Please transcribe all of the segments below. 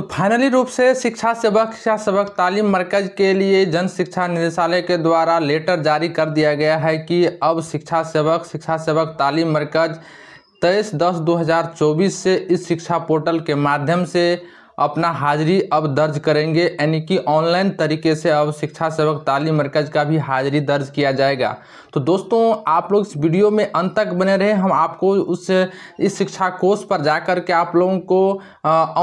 तो फाइनली रूप से शिक्षा सेवक शिक्षा सेवक तालीम मरकज के लिए जन शिक्षा निदेशालय के द्वारा लेटर जारी कर दिया गया है कि अब शिक्षा सेवक शिक्षा सेवक तालीम मरकज तेईस दस 2024 से इस शिक्षा पोर्टल के माध्यम से अपना हाजिरी अब दर्ज करेंगे यानी कि ऑनलाइन तरीके से अब शिक्षा सेवक तालीम मरकज का भी हाजिरी दर्ज किया जाएगा तो दोस्तों आप लोग इस वीडियो में अंत तक बने रहे हम आपको उस इस शिक्षा कोर्स पर जा कर के आप लोगों को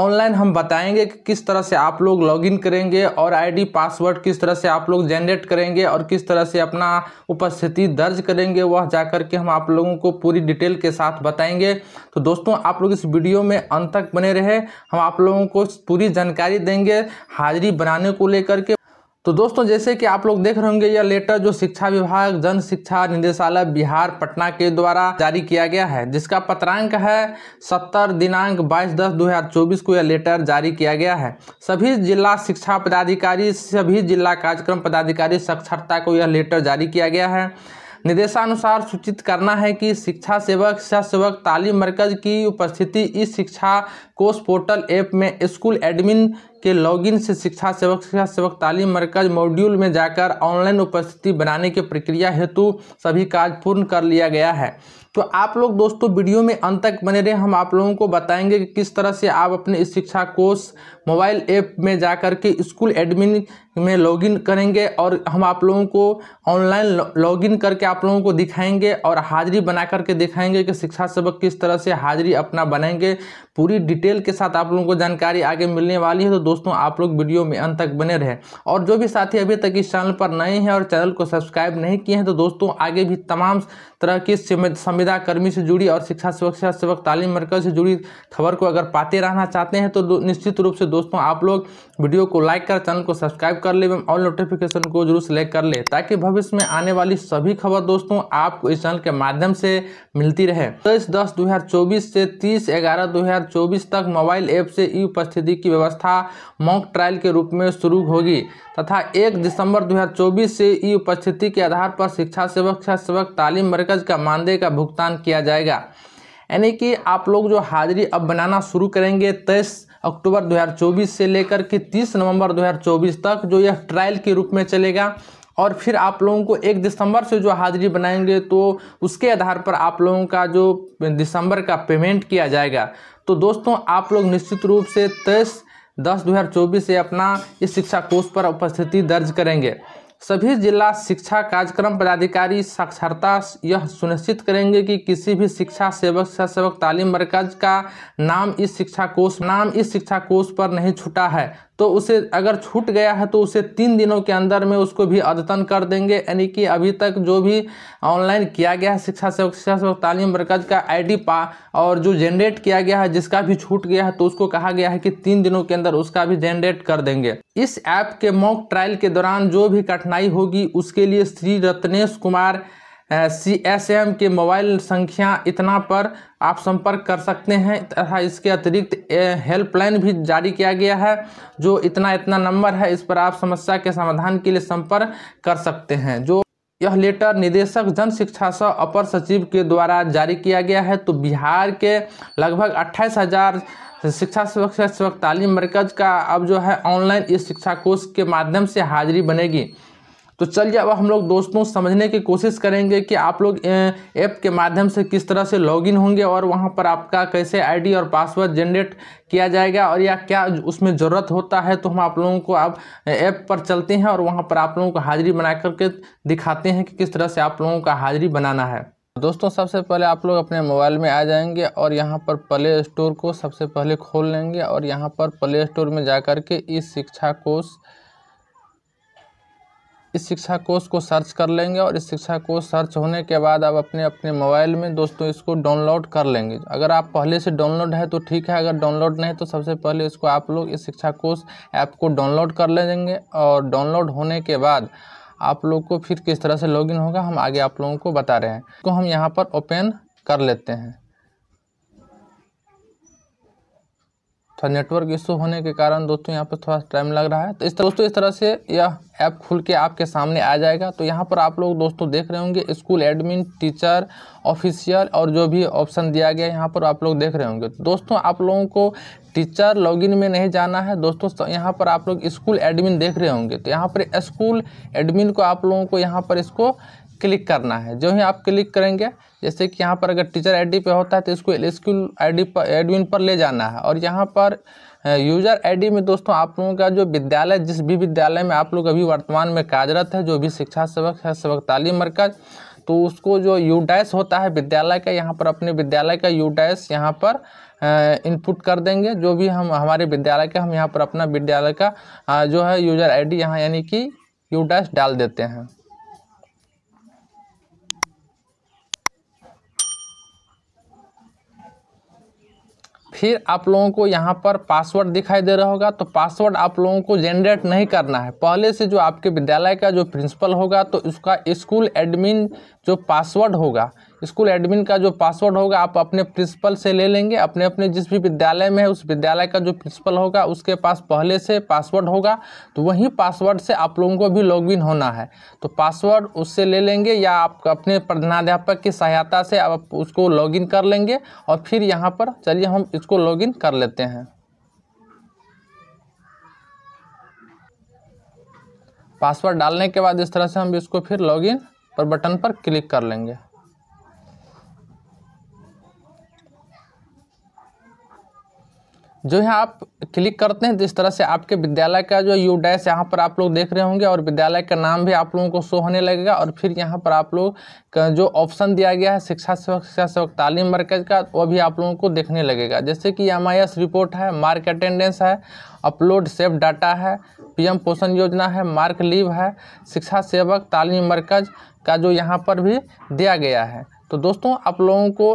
ऑनलाइन हम बताएंगे कि किस तरह से आप लोग लॉगिन करेंगे और आईडी पासवर्ड किस तरह से आप लोग जनरेट करेंगे और किस तरह से अपना उपस्थिति दर्ज करेंगे वह जा कर के हम आप लोगों को पूरी डिटेल के साथ बताएंगे तो दोस्तों आप लोग इस वीडियो में अंत तक बने रहे हम आप लोगों को लोग पूरी जानकारी देंगे हाजिरी बनाने को लेकर के तो दोस्तों जैसे कि आप लोग देख रहे होंगे यह लेटर जो शिक्षा विभाग जन शिक्षा निदेशालय बिहार पटना के द्वारा जारी किया गया है जिसका पत्रांक है 70 दिनांक 22 दस 2024 को यह लेटर जारी किया गया है सभी जिला शिक्षा पदाधिकारी सभी जिला कार्यक्रम पदाधिकारी साक्षरता को यह लेटर जारी किया गया है निर्देशानुसार सूचित करना है कि शिक्षा सेवक शिक्षा सेवक तालीम मरकज की उपस्थिति इस शिक्षा कोर्स पोर्टल ऐप में स्कूल एडमिन के लॉगिन से शिक्षा सेवक शिक्षा सेवक तालीम मरकज मॉड्यूल में जाकर ऑनलाइन उपस्थिति बनाने की प्रक्रिया हेतु सभी कार्य पूर्ण कर लिया गया है तो आप लोग दोस्तों वीडियो में अंत तक बने रहे हम आप लोगों को बताएंगे कि किस तरह से आप अपने इस शिक्षा कोर्स मोबाइल ऐप में जा कर के स्कूल एडमिन में लॉगिन करेंगे और हम आप लोगों को ऑनलाइन लॉगिन करके आप लोगों को दिखाएंगे और हाजिरी बना करके दिखाएंगे कि शिक्षा सबक किस तरह से हाजिरी अपना बनाएंगे पूरी डिटेल के साथ आप लोगों को जानकारी आगे मिलने वाली है तो दोस्तों आप लोग वीडियो में अंत तक बने रहे और जो भी साथी अभी तक इस चैनल पर नए हैं और चैनल को सब्सक्राइब नहीं किए हैं तो दोस्तों आगे भी तमाम तरह की संविदा कर्मी से जुड़ी और शिक्षा सुरक्षा सेवक तालीम मरकज से जुड़ी खबर को अगर पाते रहना चाहते हैं तो निश्चित रूप से दोस्तों आप लोग वीडियो को लाइक कर चैनल को सब्सक्राइब कर ले एवं ऑल नोटिफिकेशन को जरूर सेलेक्ट कर ले ताकि भविष्य में आने वाली सभी खबर दोस्तों आपको इस चैनल के माध्यम से मिलती रहे तेईस दस दो से तीस ग्यारह दो तक मोबाइल ऐप से ई उपस्थिति की व्यवस्था मॉक ट्रायल के रूप में शुरू होगी तथा 1 दिसंबर 2024 से ई उपस्थिति के आधार पर शिक्षा सेवक शिक्षा सेवक तालीम मरकज का मानदेय का भुगतान किया जाएगा यानी कि आप लोग जो हाजिरी अब बनाना शुरू करेंगे तेईस अक्टूबर 2024 से लेकर के 30 नवंबर 2024 तक जो यह ट्रायल के रूप में चलेगा और फिर आप लोगों को एक दिसंबर से जो हाजिरी बनाएंगे तो उसके आधार पर आप लोगों का जो दिसंबर का पेमेंट किया जाएगा तो दोस्तों आप लोग निश्चित रूप से तेईस दस दो हज़ार चौबीस से अपना इस शिक्षा कोष पर उपस्थिति दर्ज करेंगे सभी जिला शिक्षा कार्यक्रम पदाधिकारी साक्षरता यह सुनिश्चित करेंगे कि किसी भी शिक्षा सेवक शिक्षा सेवक तालीम मरकज का नाम इस शिक्षा कोष नाम इस शिक्षा कोष पर नहीं छूटा है तो उसे अगर छूट गया है तो उसे तीन दिनों के अंदर में उसको भी अद्यतन कर देंगे यानी कि अभी तक जो भी ऑनलाइन किया गया है शिक्षा सेवक शिक्षा सेवक तालीम मरकज का आईडी पा और जो जनरेट किया गया है जिसका भी छूट गया है तो उसको कहा गया है कि तीन दिनों के अंदर उसका भी जनरेट कर देंगे इस ऐप के मॉक ट्रायल के दौरान जो भी कठिनाई होगी उसके लिए Shri Ratnesh Kumar C S M के मोबाइल संख्या इतना पर आप संपर्क कर सकते हैं तथा इसके अतिरिक्त हेल्पलाइन भी जारी किया गया है जो इतना इतना नंबर है इस पर आप समस्या के समाधान के लिए संपर्क कर सकते हैं जो यह लेटर निदेशक जन शिक्षा सह अपर सचिव के द्वारा जारी किया गया है तो बिहार के लगभग अट्ठाईस हज़ार शिक्षा सेवक तालीम मरकज का अब जो है ऑनलाइन इस शिक्षा कोर्स के माध्यम से हाजिरी बनेगी तो चलिए अब हम लोग दोस्तों समझने की कोशिश करेंगे कि आप लोग ऐप के माध्यम से किस तरह से लॉगिन होंगे और वहाँ पर आपका कैसे आईडी और पासवर्ड जनरेट किया जाएगा और या क्या उसमें ज़रूरत होता है तो हम आप लोगों को आप ऐप पर चलते हैं और वहाँ पर आप लोगों को हाजिरी बना करके दिखाते हैं कि किस तरह से आप लोगों का हाजिरी बनाना है दोस्तों सबसे पहले आप लोग अपने मोबाइल में आ जाएंगे और यहाँ पर प्ले स्टोर को सबसे पहले खोल लेंगे और यहाँ पर प्ले स्टोर में जा कर के इस शिक्षा कोर्स इस शिक्षा कोर्स को सर्च कर लेंगे और इस शिक्षा कोर्स सर्च होने के बाद आप अपने अपने मोबाइल में दोस्तों इसको डाउनलोड कर लेंगे अगर आप पहले से डाउनलोड है तो ठीक है अगर डाउनलोड नहीं तो सबसे पहले इसको आप लोग इस शिक्षा कोर्स ऐप को डाउनलोड कर लेंगे और डाउनलोड होने के बाद आप लोग को फिर किस तरह से लॉगिन होगा हम आगे आप लोगों को बता रहे हैं इसको हम यहाँ पर ओपन कर लेते हैं थोड़ा नेटवर्क इशू होने के कारण दोस्तों यहाँ पर थोड़ा टाइम लग रहा है तो इस तरह दोस्तों इस तरह से यह ऐप खुल के आपके सामने आ जाएगा तो यहाँ पर आप लोग दोस्तों देख रहे होंगे स्कूल एडमिन टीचर ऑफिशियल और जो भी ऑप्शन दिया गया यहाँ पर आप लोग देख रहे होंगे तो दोस्तों आप लोगों को टीचर लॉगिन में नहीं जाना है दोस्तों यहाँ पर आप लोग स्कूल एडमिन देख रहे होंगे तो यहाँ पर स्कूल एडमिन को आप लोगों को यहाँ पर इसको क्लिक करना है जो ही आप क्लिक करेंगे जैसे कि यहाँ पर अगर टीचर आईडी पे होता है तो इसको स्कूल आईडी पर एडमिन पर ले जाना है और यहाँ पर यूजर आईडी में दोस्तों आप लोगों का जो विद्यालय जिस भी विद्यालय में आप लोग अभी वर्तमान में कार्यरत है जो भी शिक्षा सेवक है सेवक तालीम मरकज़ तो उसको जो यूडैश होता है विद्यालय का यहाँ पर अपने विद्यालय का यूडैश यहाँ पर इनपुट कर देंगे जो भी हम हमारे विद्यालय का हम यहाँ पर अपना विद्यालय का जो है यूजर आईडी यहाँ यानी कि यू डैश डाल देते हैं फिर आप लोगों को यहाँ पर पासवर्ड दिखाई दे रहा होगा तो पासवर्ड आप लोगों को जेनरेट नहीं करना है पहले से जो आपके विद्यालय का जो प्रिंसिपल होगा तो उसका स्कूल एडमिन जो पासवर्ड होगा स्कूल एडमिन का जो पासवर्ड होगा आप अपने प्रिंसिपल से ले लेंगे अपने अपने जिस भी विद्यालय में है उस विद्यालय का जो प्रिंसिपल होगा उसके पास पहले से पासवर्ड होगा तो वही पासवर्ड से आप लोगों को भी लॉगिन होना है तो पासवर्ड उससे ले लेंगे या आप अपने प्रधानाध्यापक की सहायता से आप उसको लॉगिन कर लेंगे और फिर यहाँ पर चलिए हम इसको लॉगिन कर लेते हैं पासवर्ड डालने के बाद इस तरह से हम इसको फिर लॉगिन पर बटन पर क्लिक कर लेंगे जो यहाँ आप क्लिक करते हैं तो इस तरह से आपके विद्यालय का जो यू डैश यहाँ पर आप लोग देख रहे होंगे और विद्यालय का नाम भी आप लोगों को शो होने लगेगा और फिर यहाँ पर आप लोग का जो ऑप्शन दिया गया है शिक्षा सेवक शिक्षा सेवक तालीम मरकज का वो भी आप लोगों को देखने लगेगा जैसे कि एम रिपोर्ट है मार्क अटेंडेंस है अपलोड सेफ डाटा है पीएम पोषण योजना है मार्क लीव है शिक्षा सेवक तालीम मरकज का जो यहाँ पर भी दिया गया है तो दोस्तों आप लोगों को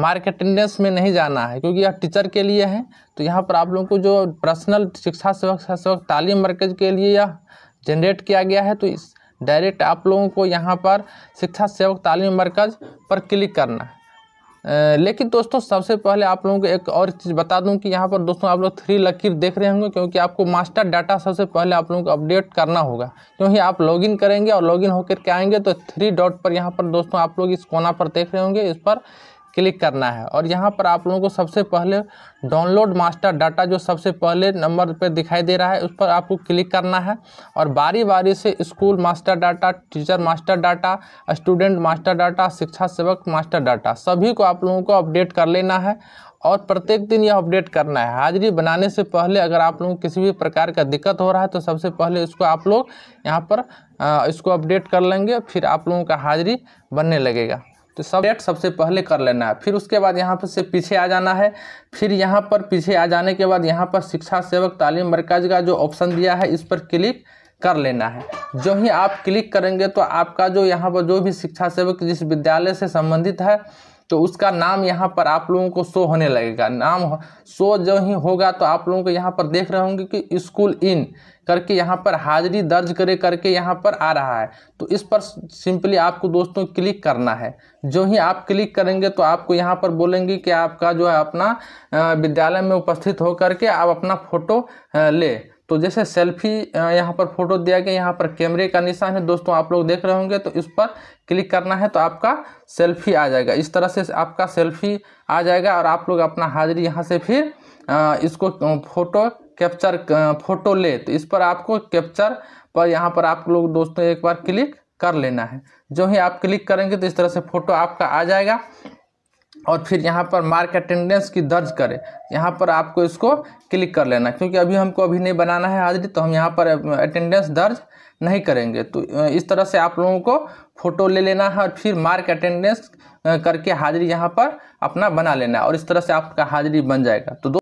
मार्केटेंडेंस में नहीं जाना है क्योंकि यह टीचर के लिए है तो यहाँ पर आप लोगों को जो पर्सनल शिक्षा सेवक सेवक तालीम मरकज के लिए यह जनरेट किया गया है तो इस डायरेक्ट आप लोगों को यहाँ पर शिक्षा सेवक तालीम मरकज पर क्लिक करना लेकिन दोस्तों सबसे पहले आप लोगों को एक और चीज़ बता दूं कि यहाँ पर दोस्तों आप लोग थ्री लकीर देख रहे होंगे क्योंकि आपको मास्टर डाटा सबसे पहले आप लोगों को अपडेट करना होगा क्योंकि आप लॉगिन करेंगे और लॉगिन होकर के आएंगे तो थ्री डॉट पर यहाँ पर दोस्तों आप लोग इस कोना पर देख रहे होंगे इस पर क्लिक करना है और यहाँ पर आप लोगों को सबसे पहले डाउनलोड मास्टर डाटा जो सबसे पहले नंबर पर दिखाई दे रहा है उस पर आपको क्लिक करना है और बारी बारी से school master data teacher master data student master data शिक्षा सेवक मास्टर डाटा सभी को आप लोगों को अपडेट कर लेना है और प्रत्येक दिन यह अपडेट करना है हाजिरी बनाने से पहले अगर आप लोगों को किसी भी प्रकार का दिक्कत हो रहा है तो सबसे पहले इसको आप लोग यहाँ पर इसको अपडेट कर लेंगे फिर आप लोगों का हाजिरी बनने लगेगा तो सब सबसे पहले कर लेना है फिर उसके बाद यहाँ पर से पीछे आ जाना है फिर यहाँ पर पीछे आ जाने के बाद यहाँ पर शिक्षा सेवक तालीम मरकज़ का जो ऑप्शन दिया है इस पर क्लिक कर लेना है जो ही आप क्लिक करेंगे तो आपका जो यहाँ पर जो भी शिक्षा सेवक जिस विद्यालय से संबंधित है तो उसका नाम यहाँ पर आप लोगों को शो होने लगेगा नाम शो जो ही होगा तो आप लोगों को यहाँ पर देख रहे होंगे कि स्कूल इन करके यहाँ पर हाजिरी दर्ज करे करके यहाँ पर आ रहा है तो इस पर सिंपली आपको दोस्तों क्लिक करना है जो ही आप क्लिक करेंगे तो आपको यहाँ पर बोलेंगे कि आपका जो है अपना विद्यालय में उपस्थित होकर के आप अपना फ़ोटो ले तो जैसे सेल्फी यहाँ पर फोटो दिया गया यहाँ पर कैमरे का निशान है दोस्तों आप लोग देख रहे होंगे तो इस पर क्लिक करना है तो आपका सेल्फी आ जाएगा इस तरह से आपका सेल्फी आ जाएगा और आप लोग अपना हाजिरी यहाँ से फिर इसको फोटो कैप्चर फोटो ले तो इस पर आपको कैप्चर पर यहाँ पर आप लोग दोस्तों एक बार क्लिक कर लेना है जो ही आप क्लिक करेंगे तो इस तरह से फोटो आपका आ जाएगा और फिर यहाँ पर मार्क अटेंडेंस की दर्ज करें यहाँ पर आपको इसको क्लिक कर लेना क्योंकि अभी हमको अभी नहीं बनाना है हाजिरी तो हम यहाँ पर अटेंडेंस दर्ज नहीं करेंगे तो इस तरह से आप लोगों को फ़ोटो ले लेना है और फिर मार्क अटेंडेंस करके हाजिरी यहाँ पर अपना बना लेना है और इस तरह से आपका हाजिरी बन जाएगा तो